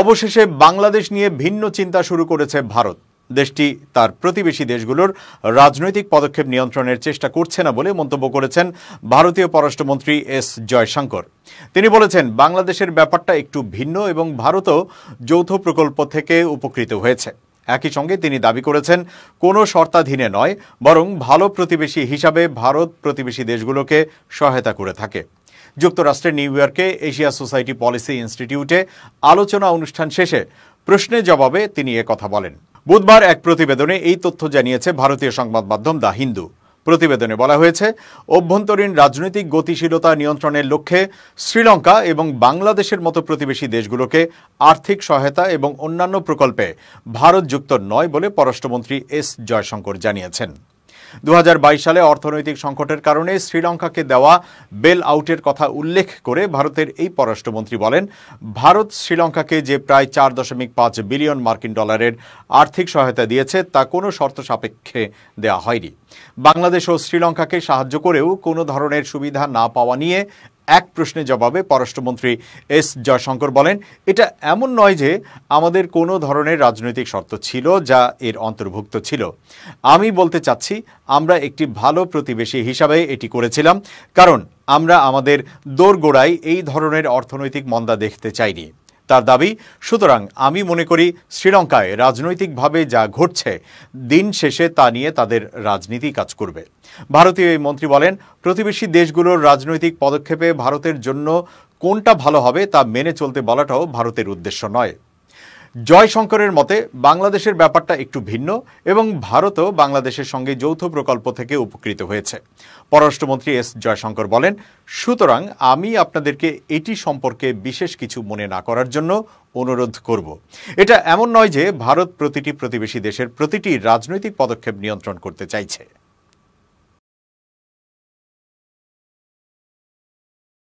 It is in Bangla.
অবশেষে বাংলাদেশ নিয়ে ভিন্ন চিন্তা শুরু করেছে ভারত দেশটি তার প্রতিবেশী দেশগুলোর রাজনৈতিক পদক্ষেপ নিয়ন্ত্রণের চেষ্টা করছে না বলে মন্তব্য করেছেন ভারতীয় পররাষ্ট্রমন্ত্রী এস জয়শঙ্কর তিনি বলেছেন বাংলাদেশের ব্যাপারটা একটু ভিন্ন এবং ভারতও যৌথ প্রকল্প থেকে উপকৃত হয়েছে একই সঙ্গে তিনি দাবি করেছেন কোনো শর্তাধীনে নয় বরং ভালো প্রতিবেশী হিসাবে ভারত প্রতিবেশী দেশগুলোকে সহায়তা করে থাকে যুক্তরাষ্ট্রের নিউ ইয়র্কে এশিয়া সোসাইটি পলিসি ইনস্টিটিউটে আলোচনা অনুষ্ঠান শেষে প্রশ্নের জবাবে তিনি কথা বলেন বুধবার এক প্রতিবেদনে এই তথ্য জানিয়েছে ভারতীয় সংবাদ মাধ্যম দ্য হিন্দু প্রতিবেদনে বলা হয়েছে অভ্যন্তরীণ রাজনৈতিক গতিশীলতা নিয়ন্ত্রণের লক্ষ্যে শ্রীলঙ্কা এবং বাংলাদেশের মতো প্রতিবেশী দেশগুলোকে আর্থিক সহায়তা এবং অন্যান্য প্রকল্পে ভারত যুক্ত নয় বলে পররাষ্ট্রমন্ত্রী এস জয়শঙ্কর জানিয়েছেন দু সালে অর্থনৈতিক সংকটের কারণে শ্রীলঙ্কাকে দেওয়া বেল আউটের কথা উল্লেখ করে ভারতের এই পররাষ্ট্রমন্ত্রী বলেন ভারত শ্রীলঙ্কাকে যে প্রায় চার দশমিক পাঁচ বিলিয়ন মার্কিন ডলারের আর্থিক সহায়তা দিয়েছে তা কোনো শর্ত সাপেক্ষে দেওয়া হয়নি বাংলাদেশ ও শ্রীলঙ্কাকে সাহায্য করেও কোনো ধরনের সুবিধা না পাওয়া নিয়ে এক প্রশ্নের জবাবে পররাষ্ট্রমন্ত্রী এস জয়শঙ্কর বলেন এটা এমন নয় যে আমাদের কোনো ধরনের রাজনৈতিক শর্ত ছিল যা এর অন্তর্ভুক্ত ছিল আমি বলতে চাচ্ছি আমরা একটি ভালো প্রতিবেশী হিসাবে এটি করেছিলাম কারণ আমরা আমাদের দোরগোড়ায় এই ধরনের অর্থনৈতিক মন্দা দেখতে চাইনি তার দাবি সুতরাং আমি মনে করি শ্রীলঙ্কায় রাজনৈতিকভাবে যা ঘটছে দিন শেষে তা নিয়ে তাদের রাজনীতি কাজ করবে ভারতীয় এই মন্ত্রী বলেন প্রতিবেশী দেশগুলোর রাজনৈতিক পদক্ষেপে ভারতের জন্য কোনটা ভালো হবে তা মেনে চলতে বলাটাও ভারতের উদ্দেশ্য নয় জয়শঙ্করের মতে বাংলাদেশের ব্যাপারটা একটু ভিন্ন এবং ভারতও বাংলাদেশের সঙ্গে যৌথ প্রকল্প থেকে উপকৃত হয়েছে পররাষ্ট্রমন্ত্রী এস জয়শঙ্কর বলেন সুতরাং আমি আপনাদেরকে এটি সম্পর্কে বিশেষ কিছু মনে না করার জন্য অনুরোধ করব এটা এমন নয় যে ভারত প্রতিটি প্রতিবেশী দেশের প্রতিটি রাজনৈতিক পদক্ষেপ নিয়ন্ত্রণ করতে চাইছে